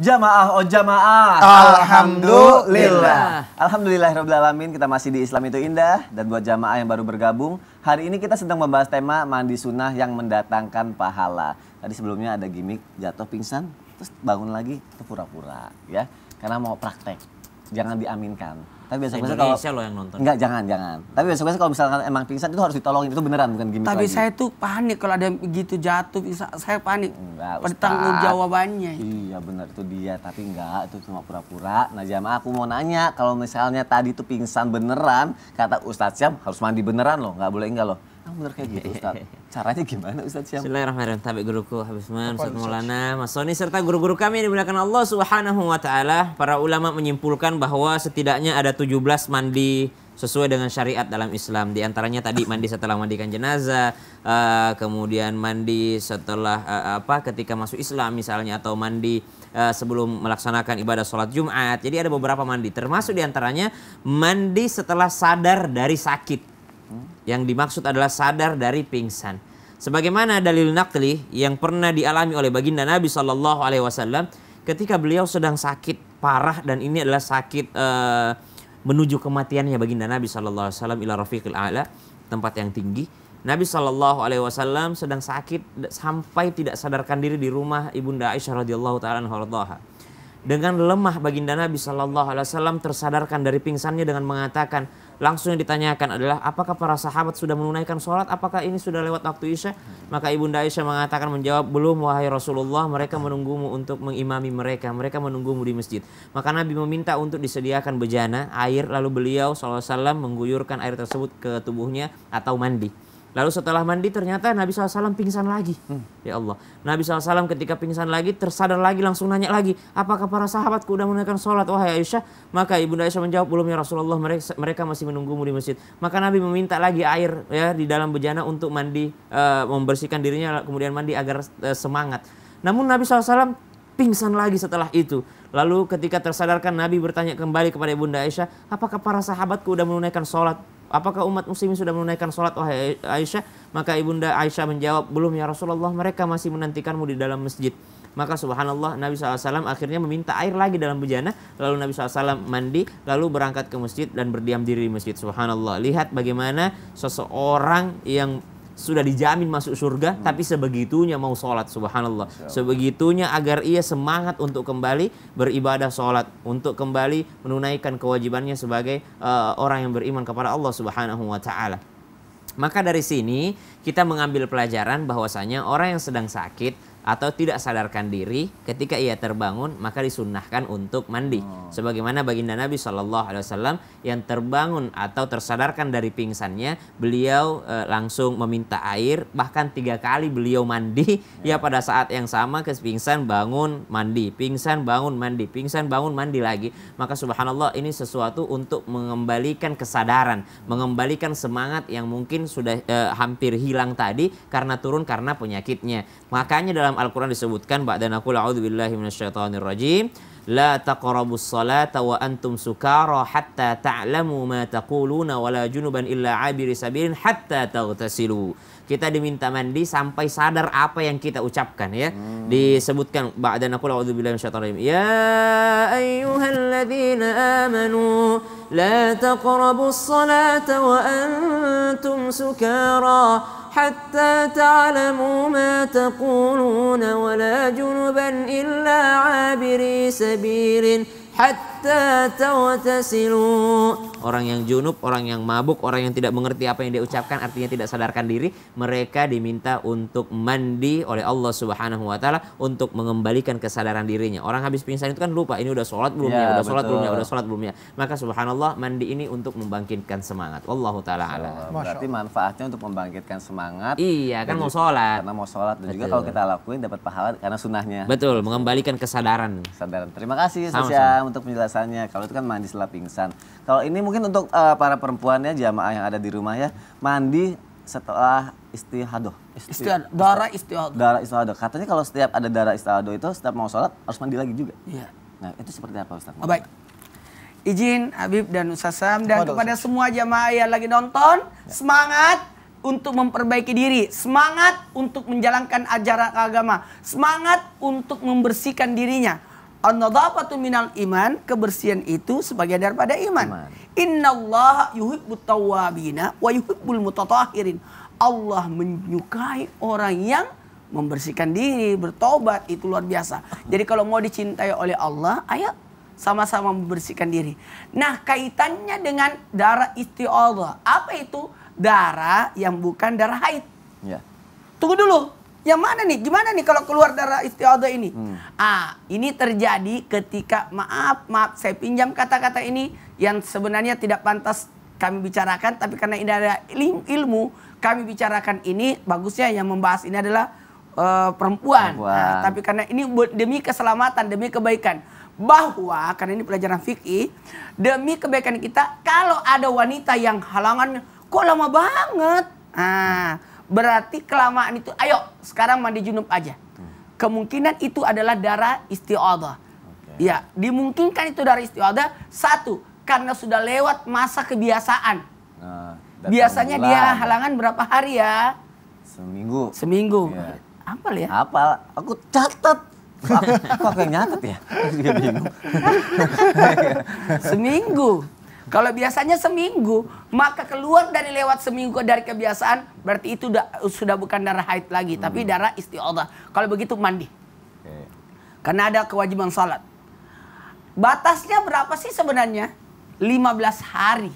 Jamaah oh jamaah. Alhamdulillah. Alhamdulillah alamin kita masih di Islam itu indah dan buat jamaah yang baru bergabung, hari ini kita sedang membahas tema mandi sunnah yang mendatangkan pahala. Tadi sebelumnya ada gimmick jatuh pingsan terus bangun lagi itu pura-pura ya karena mau praktek jangan diaminkan. Tapi biasanya besok kalau Indonesia lo yang nonton. Enggak, jangan, jangan. Tapi biasanya besok kalau misalkan emang pingsan itu harus ditolongin, itu beneran bukan gimmick Tapi lagi. saya tuh panik kalau ada gitu jatuh bisa saya panik. Enggak, Pertanggung jawabannya. Iya, benar itu dia, tapi enggak itu cuma pura-pura. Nah, jamaah aku mau nanya kalau misalnya tadi itu pingsan beneran, kata Ustadz Syam harus mandi beneran loh, enggak boleh enggak loh bener kayak gitu Ustaz. Caranya gimana Ustaz Syam? Bismillahirrahmanirrahim. Tabik guruku Habis Man, Ustaz Maulana, Mas Soni serta guru-guru kami yang dimuliakan Allah Subhanahu wa taala. Para ulama menyimpulkan bahwa setidaknya ada 17 mandi sesuai dengan syariat dalam Islam. Di antaranya tadi mandi setelah mandikan jenazah, eh, kemudian mandi setelah eh, apa ketika masuk Islam misalnya atau mandi eh, sebelum melaksanakan ibadah sholat Jumat. Jadi ada beberapa mandi. Termasuk di antaranya mandi setelah sadar dari sakit yang dimaksud adalah sadar dari pingsan. Sebagaimana dalil naqli yang pernah dialami oleh baginda Nabi Shallallahu Alaihi Wasallam ketika beliau sedang sakit parah dan ini adalah sakit uh, menuju kematiannya baginda Nabi Shallallahu Alaihi Wasallam ila rafiqil ala tempat yang tinggi. Nabi Shallallahu Alaihi Wasallam sedang sakit sampai tidak sadarkan diri di rumah ibunda Aisyah radhiyallahu taala anha dengan lemah baginda Nabi Shallallahu Alaihi Wasallam tersadarkan dari pingsannya dengan mengatakan langsung yang ditanyakan adalah apakah para sahabat sudah menunaikan sholat apakah ini sudah lewat waktu isya maka ibunda Aisyah mengatakan menjawab belum wahai Rasulullah mereka menunggumu untuk mengimami mereka mereka menunggumu di masjid maka Nabi meminta untuk disediakan bejana air lalu beliau saw mengguyurkan air tersebut ke tubuhnya atau mandi Lalu setelah mandi ternyata Nabi SAW pingsan lagi. Hmm. Ya Allah. Nabi SAW ketika pingsan lagi tersadar lagi langsung nanya lagi. Apakah para sahabatku sudah menunaikan sholat? Wahai Aisyah. Maka Ibunda Aisyah menjawab belum ya Rasulullah mereka, masih menunggumu di masjid. Maka Nabi meminta lagi air ya di dalam bejana untuk mandi. E, membersihkan dirinya kemudian mandi agar e, semangat. Namun Nabi SAW pingsan lagi setelah itu. Lalu ketika tersadarkan Nabi bertanya kembali kepada Ibunda Aisyah. Apakah para sahabatku sudah menunaikan sholat? Apakah umat muslimin sudah menunaikan sholat wahai Aisyah? Maka ibunda Aisyah menjawab, belum ya Rasulullah, mereka masih menantikanmu di dalam masjid. Maka subhanallah Nabi SAW akhirnya meminta air lagi dalam bejana Lalu Nabi SAW mandi Lalu berangkat ke masjid dan berdiam diri di masjid Subhanallah Lihat bagaimana seseorang yang sudah dijamin masuk surga hmm. tapi sebegitunya mau sholat subhanallah ya. sebegitunya agar ia semangat untuk kembali beribadah sholat untuk kembali menunaikan kewajibannya sebagai uh, orang yang beriman kepada Allah subhanahu wa taala maka dari sini kita mengambil pelajaran bahwasanya orang yang sedang sakit atau tidak sadarkan diri ketika ia terbangun maka disunnahkan untuk mandi oh. sebagaimana baginda Nabi Shallallahu Alaihi Wasallam yang terbangun atau tersadarkan dari pingsannya beliau e, langsung meminta air bahkan tiga kali beliau mandi yeah. ya pada saat yang sama ke pingsan bangun mandi pingsan bangun mandi pingsan bangun mandi lagi maka subhanallah ini sesuatu untuk mengembalikan kesadaran mengembalikan semangat yang mungkin sudah e, hampir hilang tadi karena turun karena penyakitnya makanya dalam dalam Al-Quran disebutkan ba'dan aku billahi minasyaitanir rajim la taqrabu salata wa antum sukara hatta ta'lamu ma taquluna wa la junuban illa abiri sabirin hatta taghtasilu. Kita diminta mandi sampai sadar apa yang kita ucapkan ya. Hmm. Disebutkan ba'dan aku billahi minasyaitonir rajim. Ya ayyuhalladzina amanu la taqrabus salata wa antum sukara حتى تعلموا ما تقولون ولا جنبا إلا عابري سبيل حتى تغتسلوا orang yang junub, orang yang mabuk, orang yang tidak mengerti apa yang dia ucapkan, artinya tidak sadarkan diri, mereka diminta untuk mandi oleh Allah Subhanahu wa taala untuk mengembalikan kesadaran dirinya. Orang habis pingsan itu kan lupa ini udah sholat belum ya, ya udah sholat belum ya, udah sholat belum ya. Maka subhanallah mandi ini untuk membangkitkan semangat. Wallahu taala ala. Berarti manfaatnya untuk membangkitkan semangat. Iya, kan mau sholat. Karena mau sholat dan Betul. juga kalau kita lakuin dapat pahala karena sunnahnya. Betul, mengembalikan kesadaran. Kesadaran. Terima kasih Sosial ya, untuk penjelasannya. Kalau itu kan mandi setelah pingsan. Kalau ini mungkin untuk uh, para perempuannya jamaah yang ada di rumah ya, mandi setelah istihadoh. Istihadoh. Darah istihadoh. Darah istihadoh. Katanya kalau setiap ada darah istihadoh itu setiap mau sholat harus mandi lagi juga. Iya. Nah itu seperti apa Ustaz? Oh, baik. Izin Habib dan Ustaz Sam dan Kepada oh, kepada Ustaz. semua jamaah yang lagi nonton, ya. semangat untuk memperbaiki diri, semangat untuk menjalankan ajaran agama, semangat untuk membersihkan dirinya. An-nadhafatu minal iman, kebersihan itu sebagian daripada iman. iman. Allah yuhibbut tawwabina wa yuhibbul mutatahirin. Allah menyukai orang yang membersihkan diri, bertobat, itu luar biasa. Jadi kalau mau dicintai oleh Allah, ayo sama-sama membersihkan diri. Nah, kaitannya dengan darah istiadah. Apa itu? Darah yang bukan darah haid. Ya. Tunggu dulu. Yang mana nih? Gimana nih kalau keluar darah istiada ini? Hmm. Ah, ini terjadi ketika maaf, maaf saya pinjam kata-kata ini yang sebenarnya tidak pantas kami bicarakan tapi karena ini ada ilmu, kami bicarakan ini bagusnya yang membahas ini adalah uh, perempuan. perempuan. Nah, tapi karena ini demi keselamatan, demi kebaikan bahwa karena ini pelajaran fikih demi kebaikan kita kalau ada wanita yang halangannya kok lama banget ah Berarti kelamaan itu, ayo sekarang mandi junub aja. Kemungkinan itu adalah darah istiadah. Okay. Ya, dimungkinkan itu darah istiadah. Satu, karena sudah lewat masa kebiasaan. Nah, Biasanya bulan. dia halangan berapa hari ya? Seminggu. Seminggu. Yeah. Apal ya? Apal. Aku catat. aku kayak nyatet ya? Seminggu. Kalau biasanya seminggu, maka keluar dari lewat seminggu dari kebiasaan, berarti itu da, sudah bukan darah haid lagi, hmm. tapi darah istiadah. Kalau begitu mandi. Okay. Karena ada kewajiban sholat. Batasnya berapa sih sebenarnya? 15 hari.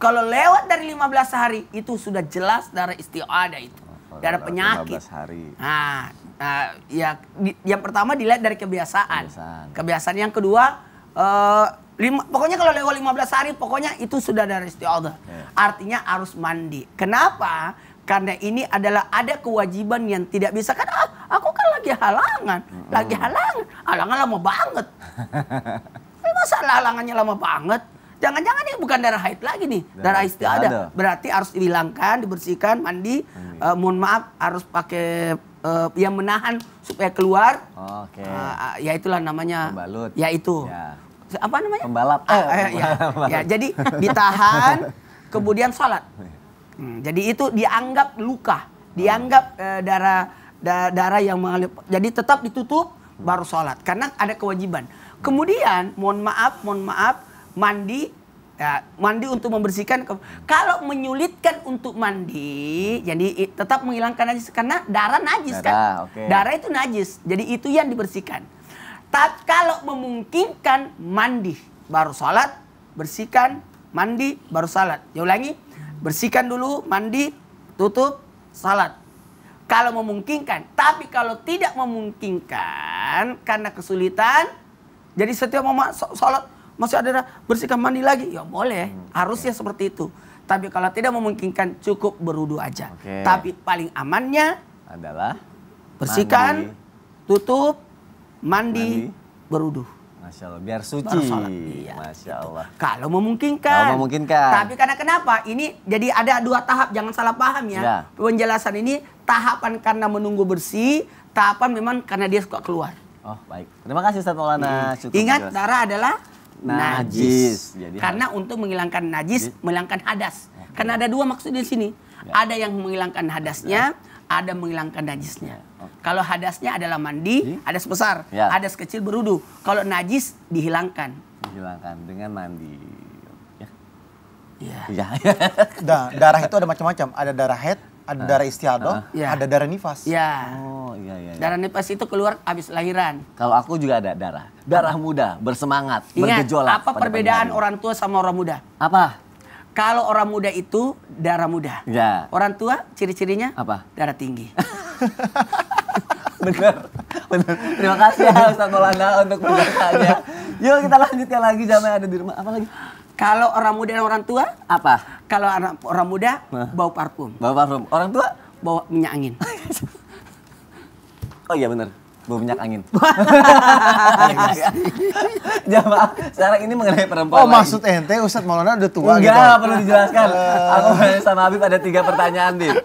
Kalau lewat dari 15 hari, itu sudah jelas darah istiadah itu. Oh, darah penyakit. 15 hari. Nah, nah ya di, yang pertama dilihat dari kebiasaan. Kebiasaan, kebiasaan yang kedua... Uh, Lima, pokoknya kalau lewat 15 hari pokoknya itu sudah dari istiadah. Yeah. Artinya harus mandi. Kenapa? Karena ini adalah ada kewajiban yang tidak bisa kan ah, aku kan lagi halangan, mm lagi halangan. Halangan lama banget. eh, masa halangannya lama banget? Jangan-jangan ini bukan darah haid lagi nih, darah, darah istiadah. Ada. Berarti harus dihilangkan, dibersihkan, mandi. Hmm. Uh, mohon maaf harus pakai uh, yang menahan supaya keluar. Oke. Okay. Uh, eh, ya itulah namanya. Pembalut. Ya itu. Ya apa namanya? Pembalap. Ah, eh, eh ya. ya, jadi ditahan, kemudian sholat. Hmm, jadi itu dianggap luka, dianggap hmm. eh, darah da, darah yang mengalir. Jadi tetap ditutup baru sholat karena ada kewajiban. Kemudian mohon maaf, mohon maaf mandi ya, mandi untuk membersihkan kalau menyulitkan untuk mandi jadi tetap menghilangkan najis karena darah najis kan? darah, kan okay. darah itu najis jadi itu yang dibersihkan Tak kalau memungkinkan mandi baru salat, bersihkan, mandi baru salat. Ya ulangi, bersihkan dulu, mandi, tutup, salat. Kalau memungkinkan, tapi kalau tidak memungkinkan karena kesulitan, jadi setiap mau salat masih ada bersihkan mandi lagi, ya boleh, hmm, harusnya seperti itu. Tapi kalau tidak memungkinkan cukup berudu aja. Okay. Tapi paling amannya adalah bersihkan, mandi. tutup, mandi, mandi. berudu. Masya Allah, biar suci. Iya, gitu. Masya Allah. Kalau memungkinkan. Kalau memungkinkan. Tapi karena kenapa? Ini jadi ada dua tahap, jangan salah paham ya. ya. Penjelasan ini tahapan karena menunggu bersih, tahapan memang karena dia suka keluar. Oh baik, terima kasih Ustaz Maulana. Hmm. Ingat, darah adalah najis. najis. Jadi, karena untuk menghilangkan najis, jadi, menghilangkan hadas. Ya. Karena ada dua maksud di sini. Ya. Ada yang menghilangkan hadasnya, ya. ada menghilangkan najisnya. Ya. Kalau hadasnya adalah mandi, Di? Hmm? hadas besar, ya. hadas kecil berudu. Kalau najis dihilangkan. Dihilangkan dengan mandi. Ya. Ya. ya. darah itu ada macam-macam. Ada darah head, ada nah. darah uh, ya. ada darah nifas. Ya. Oh, iya, iya, iya, Darah nifas itu keluar habis lahiran. Kalau aku juga ada darah. Darah muda, bersemangat, Ingat, bergejolak. Apa perbedaan orang tua sama orang muda? Apa? Kalau orang muda itu darah muda. Ya. Orang tua ciri-cirinya apa? Darah tinggi. benar benar terima kasih ya Ustaz Maulana untuk penjelasannya yuk kita lanjutkan lagi zaman ada di rumah apa lagi kalau orang muda dan orang tua apa kalau orang orang muda bau parfum bau parfum orang tua bawa minyak angin oh iya benar bau minyak angin. Iya. Jamaah, sekarang ini mengenai perempuan. Oh, lagi. maksud ente Ustaz Maulana udah tua Enggak, gitu. Enggak, perlu dijelaskan. Eh. Aku sama Habib ada tiga pertanyaan, Bib.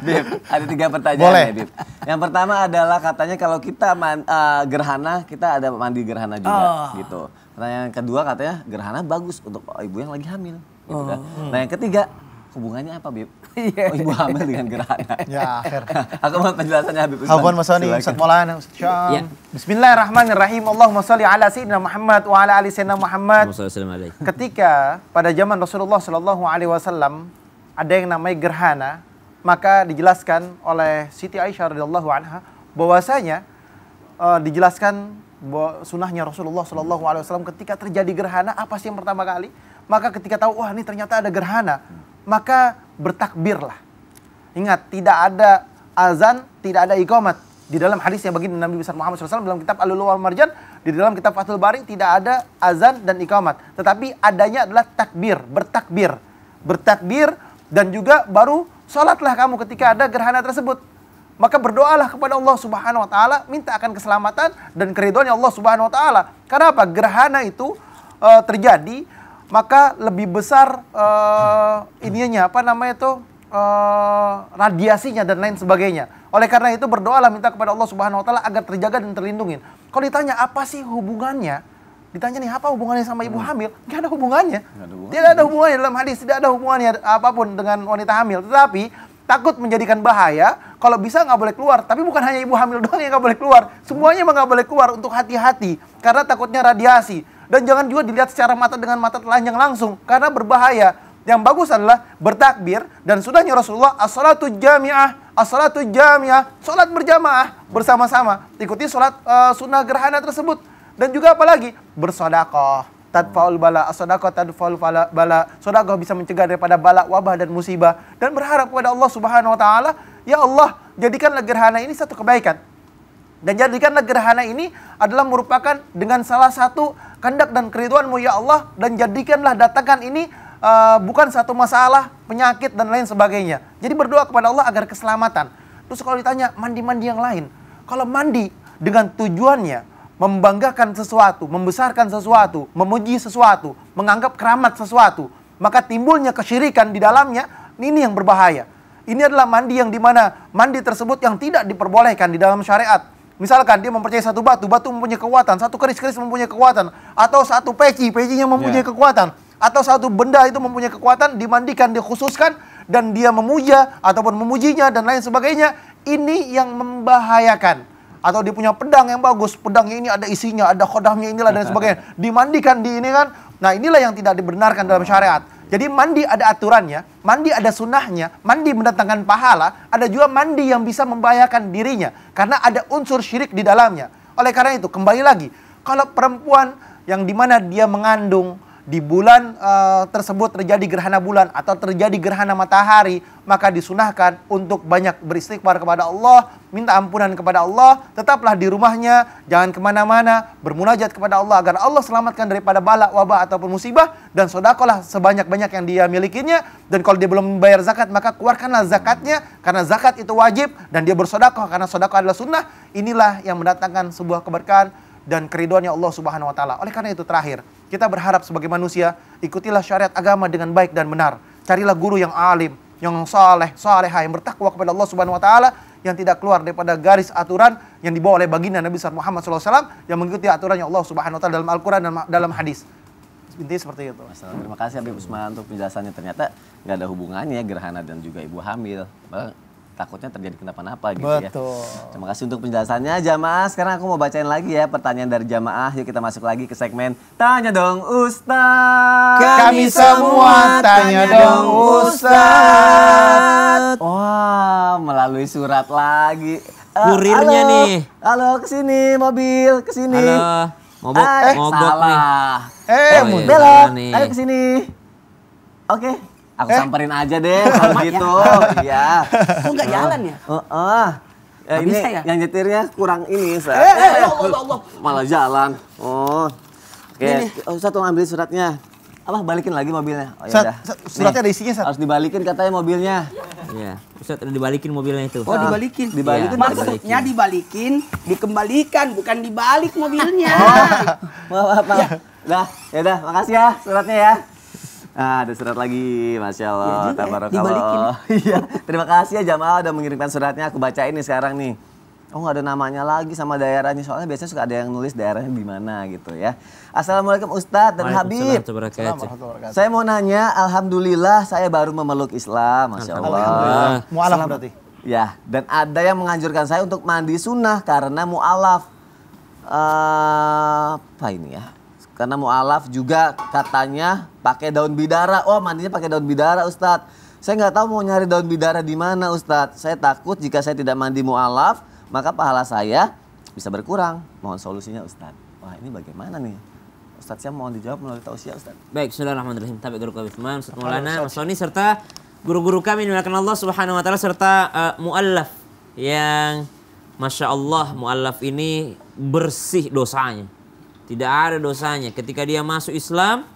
Bib, ada tiga pertanyaan Boleh. ya, Bib. Yang pertama adalah katanya kalau kita man, uh, gerhana, kita ada mandi gerhana juga oh. gitu. Pertanyaan nah, kedua katanya gerhana bagus untuk ibu yang lagi hamil gitu kan. oh. kan. Nah, yang ketiga hubungannya apa Bib? Iya. oh, ibu hamil dengan gerhana. ya akhir. Aku mau penjelasannya Habib Usman. Masani. Mas Soni, Ustaz Maulana, Ustaz Ya. Bismillahirrahmanirrahim. Allahumma salli ala sayyidina Muhammad wa ala ali sayyidina Muhammad. Ketika pada zaman Rasulullah sallallahu alaihi wasallam ada yang namanya gerhana, maka dijelaskan oleh Siti Aisyah radhiyallahu anha bahwasanya uh, dijelaskan bahwa sunahnya Rasulullah sallallahu alaihi wasallam ketika terjadi gerhana apa sih yang pertama kali? Maka ketika tahu wah ini ternyata ada gerhana, maka bertakbirlah. Ingat, tidak ada azan, tidak ada iqamat. Di dalam hadis yang bagi Nabi besar Muhammad SAW dalam kitab al wal Marjan, di dalam kitab Fathul Bari tidak ada azan dan iqamat. Tetapi adanya adalah takbir, bertakbir. Bertakbir dan juga baru sholatlah kamu ketika ada gerhana tersebut. Maka berdoalah kepada Allah Subhanahu wa taala, minta akan keselamatan dan keridhaan Allah Subhanahu wa taala. Karena apa? Gerhana itu e, terjadi maka lebih besar uh, ininya apa namanya itu uh, radiasinya dan lain sebagainya. Oleh karena itu berdoalah minta kepada Allah Subhanahu wa taala agar terjaga dan terlindungi. Kalau ditanya apa sih hubungannya? Ditanya nih apa hubungannya sama ibu hmm. hamil? Gak ada hubungannya. Gak ada hubungannya. Tidak ada hubungannya dalam hadis, tidak ada hubungannya apapun dengan wanita hamil. Tetapi takut menjadikan bahaya, kalau bisa nggak boleh keluar. Tapi bukan hanya ibu hamil doang yang nggak boleh keluar, semuanya emang nggak boleh keluar untuk hati-hati karena takutnya radiasi dan jangan juga dilihat secara mata dengan mata telanjang langsung karena berbahaya. Yang bagus adalah bertakbir dan sudahnya Rasulullah as-salatu jami'ah, as-salatu jami'ah, salat berjamaah bersama-sama. Ikuti salat uh, sunnah gerhana tersebut dan juga apalagi bersedekah tadfaul bala, sodakoh tadfaul bala, sodakoh bisa mencegah daripada bala, wabah dan musibah. Dan berharap kepada Allah Subhanahu Wa Taala, ya Allah jadikanlah gerhana ini satu kebaikan. Dan jadikanlah gerhana ini adalah merupakan dengan salah satu kehendak dan keriduanmu ya Allah dan jadikanlah datangkan ini uh, bukan satu masalah penyakit dan lain sebagainya. Jadi berdoa kepada Allah agar keselamatan. Terus kalau ditanya mandi-mandi yang lain, kalau mandi dengan tujuannya membanggakan sesuatu, membesarkan sesuatu, memuji sesuatu, menganggap keramat sesuatu, maka timbulnya kesyirikan di dalamnya, ini yang berbahaya. Ini adalah mandi yang dimana mandi tersebut yang tidak diperbolehkan di dalam syariat. Misalkan dia mempercayai satu batu, batu mempunyai kekuatan, satu keris-keris mempunyai kekuatan, atau satu peci, pecinya mempunyai yeah. kekuatan, atau satu benda itu mempunyai kekuatan, dimandikan, dikhususkan, dan dia memuja ataupun memujinya dan lain sebagainya. Ini yang membahayakan. Atau dia punya pedang yang bagus, pedangnya ini ada isinya, ada khodamnya inilah dan sebagainya. Dimandikan di ini kan, nah inilah yang tidak dibenarkan dalam syariat. Jadi mandi ada aturannya, mandi ada sunnahnya, mandi mendatangkan pahala, ada juga mandi yang bisa membahayakan dirinya karena ada unsur syirik di dalamnya. Oleh karena itu, kembali lagi, kalau perempuan yang dimana dia mengandung di bulan e, tersebut terjadi gerhana bulan atau terjadi gerhana matahari, maka disunahkan untuk banyak beristighfar kepada Allah, minta ampunan kepada Allah, tetaplah di rumahnya, jangan kemana-mana, bermunajat kepada Allah agar Allah selamatkan daripada balak, wabah, ataupun musibah, dan sodakolah sebanyak-banyak yang dia milikinya, dan kalau dia belum membayar zakat, maka keluarkanlah zakatnya, karena zakat itu wajib, dan dia bersodakoh, karena sodakoh adalah sunnah, inilah yang mendatangkan sebuah keberkahan dan keriduannya Allah Subhanahu wa taala. Oleh karena itu terakhir, kita berharap sebagai manusia, ikutilah syariat agama dengan baik dan benar. Carilah guru yang alim, yang saleh, saleha, yang bertakwa kepada Allah Subhanahu wa taala, yang tidak keluar daripada garis aturan yang dibawa oleh baginda Nabi Muhammad SAW yang mengikuti aturan yang Allah Subhanahu wa taala dalam Al-Qur'an dan dalam hadis intinya seperti itu. Terima kasih Habib Usman untuk penjelasannya. Ternyata nggak ada hubungannya gerhana dan juga ibu hamil takutnya terjadi kenapa-napa gitu Betul. ya. Betul. Terima kasih untuk penjelasannya jamaah. Sekarang aku mau bacain lagi ya pertanyaan dari jamaah. Yuk kita masuk lagi ke segmen Tanya dong Ustaz. Kami, Kami semua tanya, tanya dong Ustaz. Wah, melalui surat lagi. Eh, Kurirnya halo, nih. Halo, ke sini mobil, ke sini. Halo. Mobok, eh, mogok salah. nih. Eh, oh, iya, belok. Ayo sini. Oke, Aku eh? samperin aja deh kalau gitu. Iya. Kok nggak jalan ya? Heeh. Uh, uh. Ya, ini bisa ya? yang nyetirnya kurang ini, saya. Eh, eh, eh Allah, Malah jalan. Oh. Oke, okay. oh, eh, satu ngambil suratnya. Apa balikin lagi mobilnya? Oh, ya suratnya ada isinya, Sat. Harus dibalikin katanya mobilnya. Iya. Ustaz udah dibalikin mobilnya itu. Oh, ah. dibalikin. Iya, dibalikin. Ya, maksudnya dibalikin. dibalikin, dikembalikan, bukan dibalik mobilnya. oh. Maaf, maaf. Ya. Dah, ya udah, makasih ya suratnya ya. Ah, ada surat lagi, masya iya Allah, ya tabarakallah. Iya, terima kasih ya Jamal udah mengirimkan suratnya. Aku baca ini sekarang nih. Oh nggak ada namanya lagi sama daerahnya soalnya biasanya suka ada yang nulis daerahnya di mana gitu ya. Assalamualaikum Ustadz dan Habib. Saya mau nanya, Alhamdulillah saya baru memeluk Islam, masya Allah. Mualaf berarti. Ya, dan ada yang menganjurkan saya untuk mandi sunnah karena mualaf. Uh, apa ini ya? Karena mualaf juga katanya pakai daun bidara. Oh mandinya pakai daun bidara Ustad. Saya nggak tahu mau nyari daun bidara di mana Ustad. Saya takut jika saya tidak mandi mualaf maka pahala saya bisa berkurang. Mohon solusinya Ustad. Wah ini bagaimana nih? Ustad? saya mohon dijawab melalui tausiah Ustad? Baik, Bismillahirrahmanirrahim. Tabik Guru kami Man, Ustadz Maulana, Mas Soni, serta guru-guru kami dimuliakan Allah Subhanahu Wa Taala serta uh, mualaf yang Masya Allah mu'alaf ini bersih dosanya. Tidak ada dosanya. Ketika dia masuk Islam,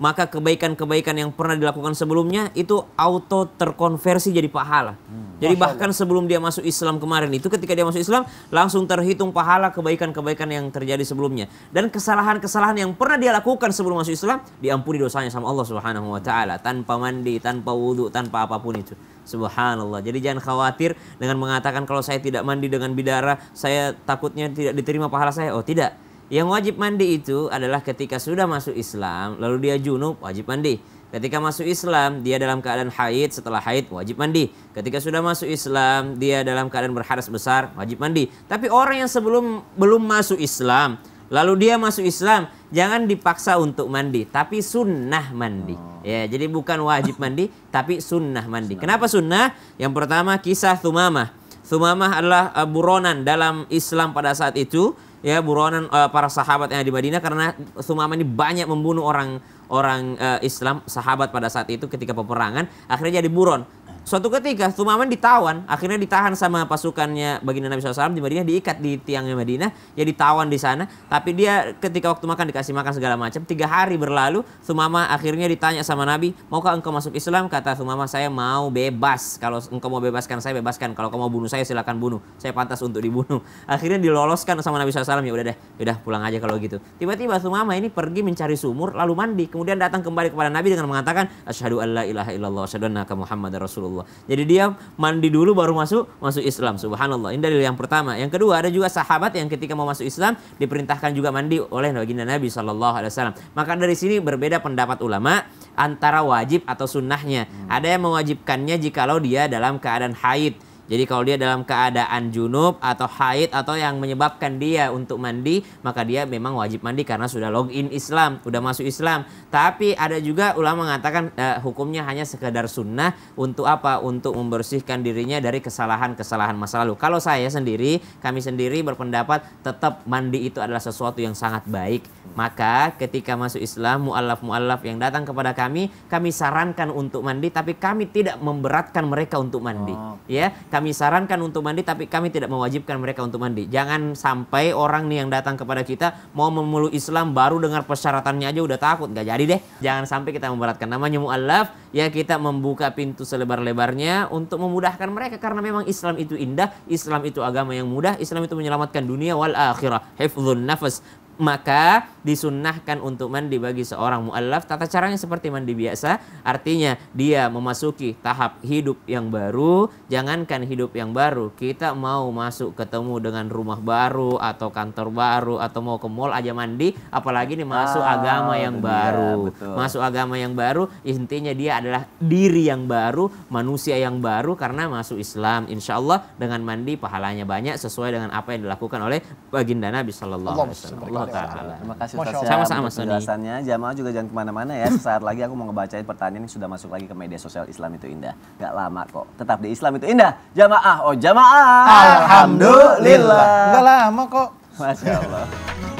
maka kebaikan-kebaikan yang pernah dilakukan sebelumnya itu auto terkonversi jadi pahala. Hmm. Jadi Masalah. bahkan sebelum dia masuk Islam kemarin itu ketika dia masuk Islam langsung terhitung pahala kebaikan-kebaikan yang terjadi sebelumnya dan kesalahan-kesalahan yang pernah dia lakukan sebelum masuk Islam diampuni dosanya sama Allah Subhanahu wa taala tanpa mandi, tanpa wudhu, tanpa apapun itu. Subhanallah. Jadi jangan khawatir dengan mengatakan kalau saya tidak mandi dengan bidara, saya takutnya tidak diterima pahala saya. Oh, tidak yang wajib mandi itu adalah ketika sudah masuk Islam, lalu dia junub, wajib mandi. Ketika masuk Islam, dia dalam keadaan haid, setelah haid wajib mandi. Ketika sudah masuk Islam, dia dalam keadaan berharas besar, wajib mandi. Tapi orang yang sebelum belum masuk Islam, lalu dia masuk Islam, jangan dipaksa untuk mandi, tapi sunnah mandi. Oh. Ya, jadi bukan wajib mandi, tapi sunnah mandi. Kenapa sunnah? Yang pertama kisah Thumamah. Thumamah adalah eh, buronan dalam Islam pada saat itu ya buronan uh, para sahabat yang ada di Madinah karena Sumama ini banyak membunuh orang orang uh, Islam sahabat pada saat itu ketika peperangan akhirnya jadi buron Suatu ketika Thumaman ditawan, akhirnya ditahan sama pasukannya baginda Nabi SAW di Madinah, diikat di tiangnya Madinah, ya ditawan di sana. Tapi dia ketika waktu makan dikasih makan segala macam. Tiga hari berlalu, Thumama akhirnya ditanya sama Nabi, maukah engkau masuk Islam? Kata Thumama, saya mau bebas. Kalau engkau mau bebaskan, saya bebaskan. Kalau kau mau bunuh saya, silakan bunuh. Saya pantas untuk dibunuh. Akhirnya diloloskan sama Nabi SAW. Ya udah deh, ya udah pulang aja kalau gitu. Tiba-tiba Thumama ini pergi mencari sumur, lalu mandi. Kemudian datang kembali kepada Nabi dengan mengatakan, Asyhadu an ilaha illallah, asyhadu anna Muhammad Rasulullah. Allah. Jadi dia mandi dulu baru masuk masuk Islam. Subhanallah. Ini dalil yang pertama. Yang kedua ada juga sahabat yang ketika mau masuk Islam diperintahkan juga mandi oleh baginda Nabi Shallallahu Alaihi Wasallam. Maka dari sini berbeda pendapat ulama antara wajib atau sunnahnya. Hmm. Ada yang mewajibkannya jikalau dia dalam keadaan haid jadi kalau dia dalam keadaan junub atau haid atau yang menyebabkan dia untuk mandi, maka dia memang wajib mandi karena sudah login Islam, sudah masuk Islam. Tapi ada juga ulama mengatakan eh, hukumnya hanya sekedar sunnah untuk apa? Untuk membersihkan dirinya dari kesalahan-kesalahan masa lalu. Kalau saya sendiri, kami sendiri berpendapat tetap mandi itu adalah sesuatu yang sangat baik. Maka ketika masuk Islam, mualaf-mualaf yang datang kepada kami, kami sarankan untuk mandi, tapi kami tidak memberatkan mereka untuk mandi. Oh. Ya, kami sarankan untuk mandi tapi kami tidak mewajibkan mereka untuk mandi. Jangan sampai orang nih yang datang kepada kita mau memeluk Islam baru dengar persyaratannya aja udah takut. Gak jadi deh. Jangan sampai kita memberatkan. Namanya mu'allaf ya kita membuka pintu selebar-lebarnya untuk memudahkan mereka karena memang Islam itu indah, Islam itu agama yang mudah, Islam itu menyelamatkan dunia wal akhirah. Hifzun nafas maka disunnahkan untuk mandi bagi seorang mu'allaf tata caranya seperti mandi biasa artinya dia memasuki tahap hidup yang baru jangankan hidup yang baru kita mau masuk ketemu dengan rumah baru atau kantor baru atau mau ke mall aja mandi apalagi ini masuk ah, agama yang dia, baru betul. masuk agama yang baru intinya dia adalah diri yang baru manusia yang baru karena masuk Islam insya Allah dengan mandi pahalanya banyak sesuai dengan apa yang dilakukan oleh baginda Nabi Shallallahu Alaihi Wasallam Terima kasih Ustaz Sama-sama penjelasannya. Jamaah juga jangan kemana mana ya. Sesaat lagi aku mau ngebacain pertanyaan yang sudah masuk lagi ke media sosial Islam itu indah. Gak lama kok. Tetap di Islam itu indah. Jamaah, oh jamaah. Alhamdulillah. Gak lama kok. Masya Allah.